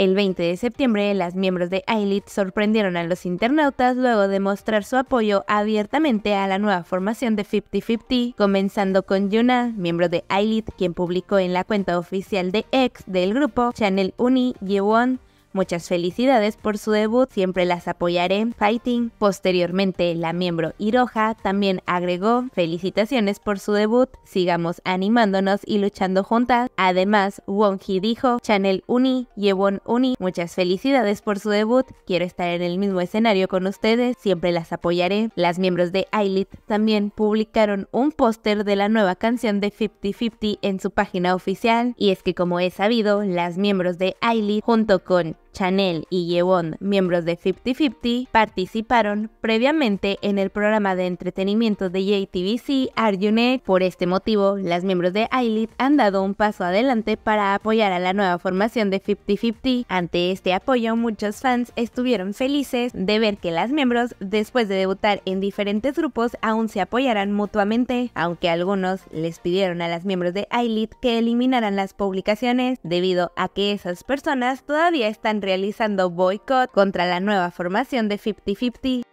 El 20 de septiembre, las miembros de ilid sorprendieron a los internautas luego de mostrar su apoyo abiertamente a la nueva formación de 50-50, comenzando con Yuna, miembro de ilid quien publicó en la cuenta oficial de X del grupo Channel Uni, Yewon, Muchas felicidades por su debut, siempre las apoyaré, Fighting. Posteriormente, la miembro Iroha también agregó felicitaciones por su debut, sigamos animándonos y luchando juntas. Además, Wonji dijo, Chanel Uni, Yewon Uni, muchas felicidades por su debut, quiero estar en el mismo escenario con ustedes, siempre las apoyaré. Las miembros de Eyelid también publicaron un póster de la nueva canción de 5050 en su página oficial, y es que como he sabido, las miembros de Ailee junto con Chanel y Yewon, miembros de 5050, participaron previamente en el programa de entretenimiento de JTBC Arjunet. Por este motivo, las miembros de Ailee han dado un paso adelante para apoyar a la nueva formación de 5050. Ante este apoyo, muchos fans estuvieron felices de ver que las miembros, después de debutar en diferentes grupos, aún se apoyarán mutuamente, aunque algunos les pidieron a las miembros de Eyelid que eliminaran las publicaciones debido a que esas personas todavía están realizando boicot contra la nueva formación de 50-50.